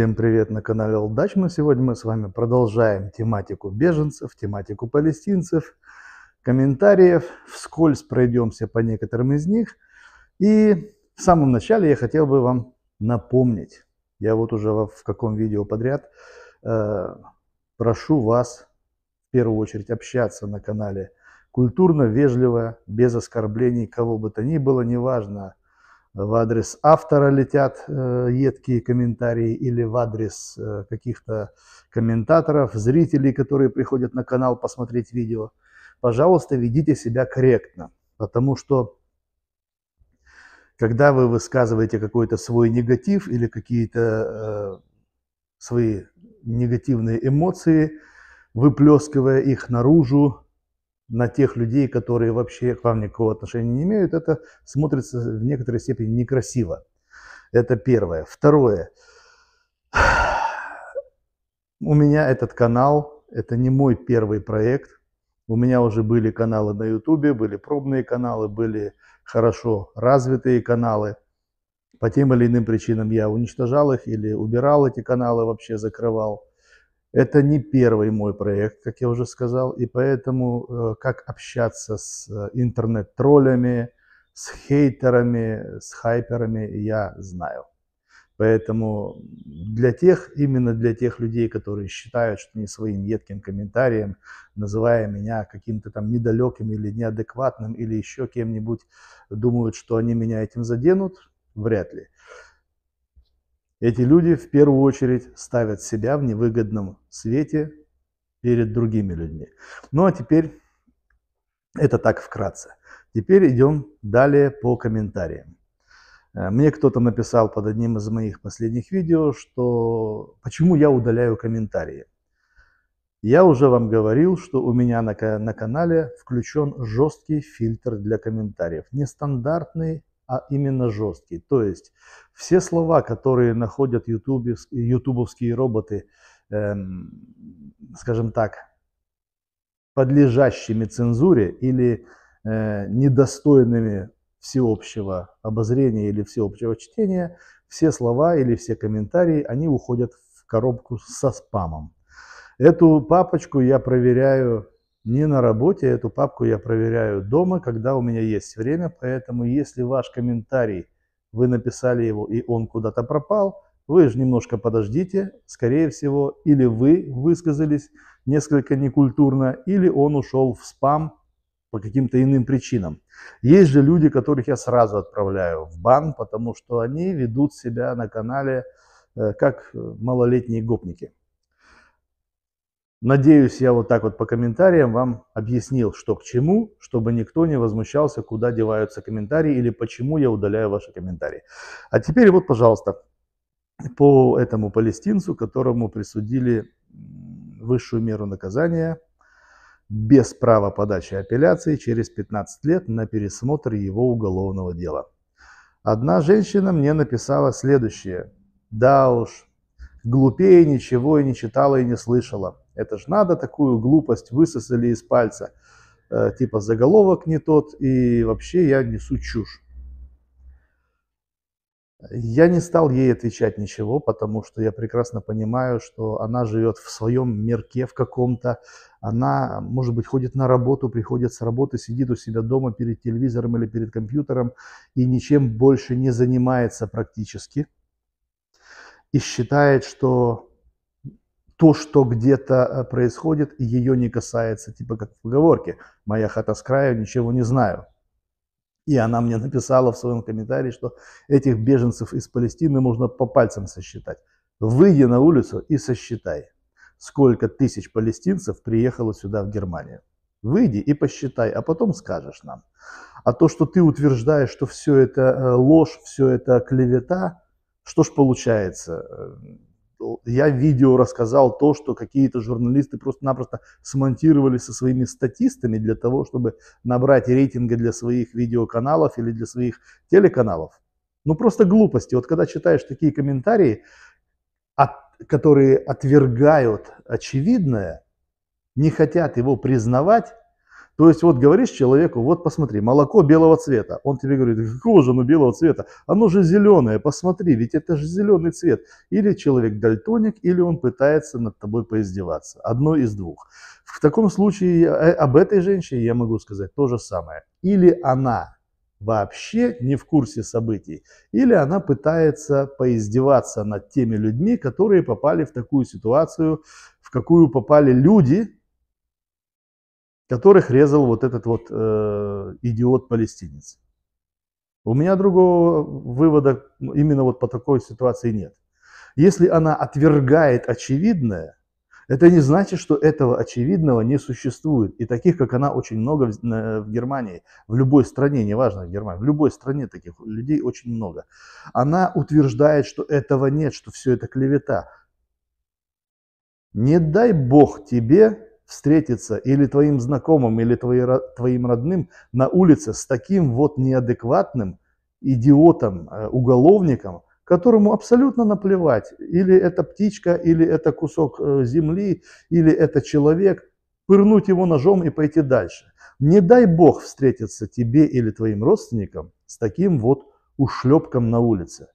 Всем привет на канале Мы Сегодня мы с вами продолжаем тематику беженцев, тематику палестинцев, комментариев. Вскользь пройдемся по некоторым из них. И в самом начале я хотел бы вам напомнить. Я вот уже в каком видео подряд э, прошу вас в первую очередь общаться на канале культурно, вежливо, без оскорблений кого бы то ни было, неважно, в адрес автора летят э, едкие комментарии или в адрес э, каких-то комментаторов, зрителей, которые приходят на канал посмотреть видео, пожалуйста, ведите себя корректно, потому что когда вы высказываете какой-то свой негатив или какие-то э, свои негативные эмоции, выплескивая их наружу, на тех людей, которые вообще к вам никакого отношения не имеют, это смотрится в некоторой степени некрасиво. Это первое. Второе. У меня этот канал, это не мой первый проект. У меня уже были каналы на YouTube, были пробные каналы, были хорошо развитые каналы. По тем или иным причинам я уничтожал их или убирал эти каналы, вообще закрывал. Это не первый мой проект, как я уже сказал, и поэтому э, как общаться с э, интернет-троллями, с хейтерами, с хайперами я знаю. Поэтому для тех, именно для тех людей, которые считают, что не своим едким комментарием, называя меня каким-то там недалеким или неадекватным, или еще кем-нибудь, думают, что они меня этим заденут, вряд ли. Эти люди в первую очередь ставят себя в невыгодном свете перед другими людьми. Ну а теперь, это так вкратце. Теперь идем далее по комментариям. Э, мне кто-то написал под одним из моих последних видео, что почему я удаляю комментарии. Я уже вам говорил, что у меня на, на канале включен жесткий фильтр для комментариев. Нестандартный а именно жесткий. То есть все слова, которые находят ютубовские роботы, эм, скажем так, подлежащими цензуре или э, недостойными всеобщего обозрения или всеобщего чтения, все слова или все комментарии, они уходят в коробку со спамом. Эту папочку я проверяю не на работе. Эту папку я проверяю дома, когда у меня есть время. Поэтому, если ваш комментарий, вы написали его и он куда-то пропал, вы же немножко подождите, скорее всего, или вы высказались несколько некультурно, или он ушел в спам по каким-то иным причинам. Есть же люди, которых я сразу отправляю в бан, потому что они ведут себя на канале э, как э, малолетние гопники. Надеюсь, я вот так вот по комментариям вам объяснил, что к чему, чтобы никто не возмущался, куда деваются комментарии или почему я удаляю ваши комментарии. А теперь вот, пожалуйста, по этому палестинцу, которому присудили высшую меру наказания без права подачи апелляции через 15 лет на пересмотр его уголовного дела. Одна женщина мне написала следующее. Да уж, глупее ничего и не читала и не слышала. Это ж надо, такую глупость высосали из пальца. Э, типа заголовок не тот, и вообще я несу чушь. Я не стал ей отвечать ничего, потому что я прекрасно понимаю, что она живет в своем мерке в каком-то. Она, может быть, ходит на работу, приходит с работы, сидит у себя дома перед телевизором или перед компьютером и ничем больше не занимается практически. И считает, что то, что где-то э, происходит, ее не касается, типа как в поговорке «моя хата с краю, ничего не знаю». И она мне написала в своем комментарии, что этих беженцев из Палестины можно по пальцам сосчитать. Выйди на улицу и сосчитай, сколько тысяч палестинцев приехало сюда, в Германию. Выйди и посчитай, а потом скажешь нам. А то, что ты утверждаешь, что все это э, ложь, все это клевета, что ж получается? Э, я видео рассказал то, что какие-то журналисты просто-напросто смонтировали со своими статистами для того, чтобы набрать рейтинга для своих видеоканалов или для своих телеканалов. Ну просто глупости. Вот когда читаешь такие комментарии, от, которые отвергают очевидное, не хотят его признавать, то есть вот говоришь человеку, вот посмотри, молоко белого цвета. Он тебе говорит, какого же оно белого цвета? Оно же зеленое, посмотри, ведь это же зеленый цвет. Или человек дальтоник, или он пытается над тобой поиздеваться. Одно из двух. В таком случае э, об этой женщине я могу сказать то же самое. Или она вообще не в курсе событий, или она пытается поиздеваться над теми людьми, которые попали в такую ситуацию, в какую попали люди, которых резал вот этот вот э, идиот-палестинец. У меня другого вывода именно вот по такой ситуации нет. Если она отвергает очевидное, это не значит, что этого очевидного не существует. И таких, как она, очень много в, в Германии, в любой стране, неважно в Германии, в любой стране таких людей очень много. Она утверждает, что этого нет, что все это клевета. Не дай бог тебе встретиться или твоим знакомым, или твои, твоим родным на улице с таким вот неадекватным идиотом, э, уголовником, которому абсолютно наплевать, или это птичка, или это кусок э, земли, или это человек, пырнуть его ножом и пойти дальше. Не дай бог встретиться тебе или твоим родственникам с таким вот ушлепком на улице.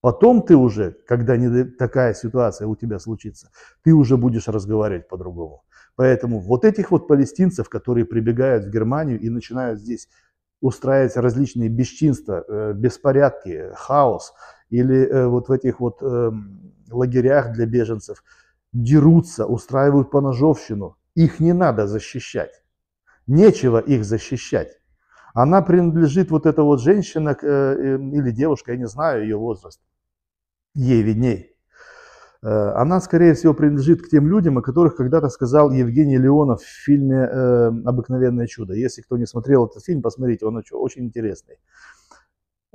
Потом ты уже, когда не такая ситуация у тебя случится, ты уже будешь разговаривать по-другому. Поэтому вот этих вот палестинцев, которые прибегают в Германию и начинают здесь устраивать различные бесчинства, э, беспорядки, хаос, или э, вот в этих вот эм, лагерях для беженцев дерутся, устраивают поножовщину, их не надо защищать. Нечего их защищать. Она принадлежит вот эта вот женщина э, или девушка, я не знаю ее возраст, ей видней. Э, она, скорее всего, принадлежит к тем людям, о которых когда-то сказал Евгений Леонов в фильме э, «Обыкновенное чудо». Если кто не смотрел этот фильм, посмотрите, он очень интересный.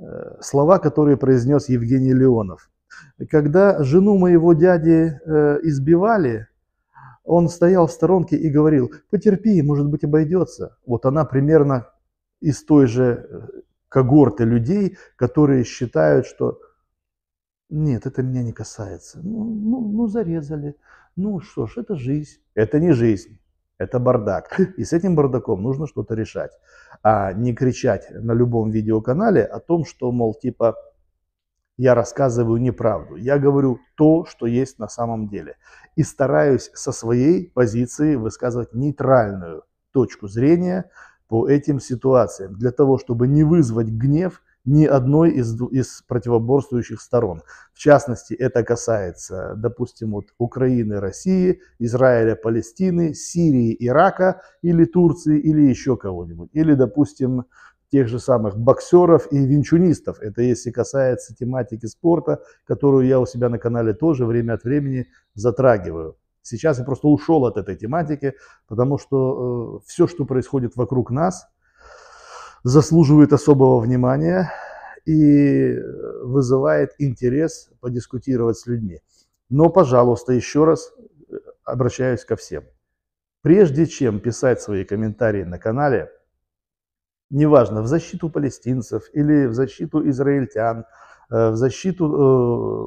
Э, слова, которые произнес Евгений Леонов. Когда жену моего дяди избивали, он стоял в сторонке и говорил, потерпи, может быть, обойдется. Вот она примерно из той же когорты людей, которые считают, что нет, это меня не касается. Ну, ну, ну зарезали. Ну что ж, это жизнь. Это не жизнь. Это бардак. И с этим бардаком нужно что-то решать. А не кричать на любом видеоканале о том, что, мол, типа, я рассказываю неправду. Я говорю то, что есть на самом деле. И стараюсь со своей позиции высказывать нейтральную точку зрения по этим ситуациям, для того, чтобы не вызвать гнев ни одной из, из противоборствующих сторон. В частности, это касается, допустим, вот Украины, России, Израиля, Палестины, Сирии, Ирака или Турции или еще кого-нибудь. Или, допустим, тех же самых боксеров и винчунистов. Это если касается тематики спорта, которую я у себя на канале тоже время от времени затрагиваю. Сейчас я просто ушел от этой тематики, потому что э, все, что происходит вокруг нас – заслуживает особого внимания и э, вызывает интерес подискутировать с людьми. Но, пожалуйста, еще раз э, обращаюсь ко всем. Прежде чем писать свои комментарии на канале, неважно, в защиту палестинцев или в защиту израильтян, э, в защиту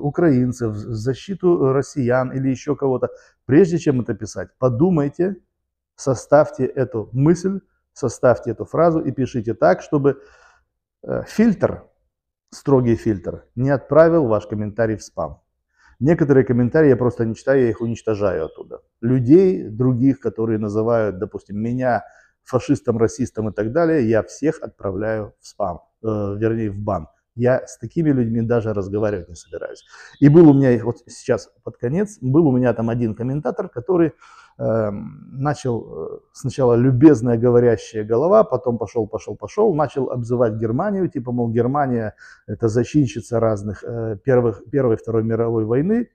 украинцев, в защиту россиян или еще кого-то, прежде чем это писать, подумайте, составьте эту мысль, Составьте эту фразу и пишите так, чтобы э, фильтр, строгий фильтр, не отправил ваш комментарий в спам. Некоторые комментарии я просто не читаю, я их уничтожаю оттуда. Людей других, которые называют, допустим, меня фашистом, расистом и так далее, я всех отправляю в спам, э, вернее, в бан. Я с такими людьми даже разговаривать не собираюсь. И был у меня, вот сейчас под конец, был у меня там один комментатор, который Эм, начал э, сначала любезная говорящая голова, потом пошел, пошел, пошел, начал обзывать Германию, типа, мол, Германия – это защитница разных э, первых, Первой и Второй мировой войны,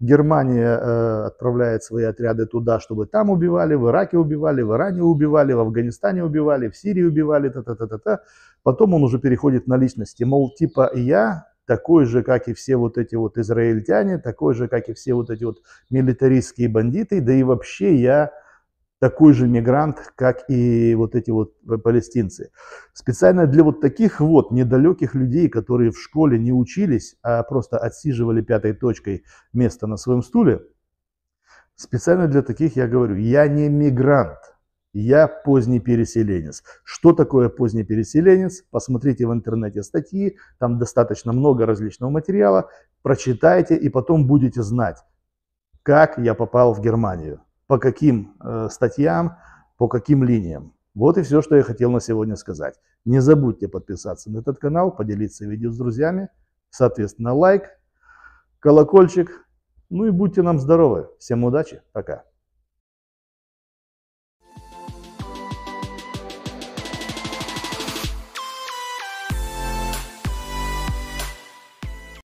Германия э, отправляет свои отряды туда, чтобы там убивали, в Ираке убивали, в Иране убивали, в Афганистане убивали, в Сирии убивали, та-та-та-та-та. Потом он уже переходит на личности, мол, типа я такой же, как и все вот эти вот израильтяне, такой же, как и все вот эти вот милитаристские бандиты, да и вообще я такой же мигрант, как и вот эти вот палестинцы. Специально для вот таких вот недалеких людей, которые в школе не учились, а просто отсиживали пятой точкой место на своем стуле, специально для таких я говорю, я не мигрант – я поздний переселенец. Что такое поздний переселенец? Посмотрите в интернете статьи, там достаточно много различного материала. Прочитайте и потом будете знать, как я попал в Германию, по каким э, статьям, по каким линиям. Вот и все, что я хотел на сегодня сказать. Не забудьте подписаться на этот канал, поделиться видео с друзьями, соответственно лайк, колокольчик. Ну и будьте нам здоровы. Всем удачи, пока.